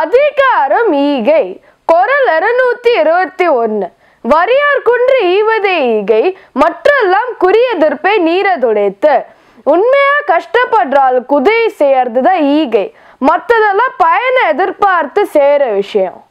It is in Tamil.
அதிகாரம் ஈகை குரல் இருநூத்தி இருபத்தி ஒன்று வரியார் குன்று ஈவதே ஈகை மற்றெல்லாம் குறியெதிர்ப்பை நீரதுடைத்து உண்மையா கஷ்டப்படுறாள் குதிரை செய்யறதுதான் ஈகை மற்றதெல்லாம் பயனை எதிர்பார்த்து செய்யற விஷயம்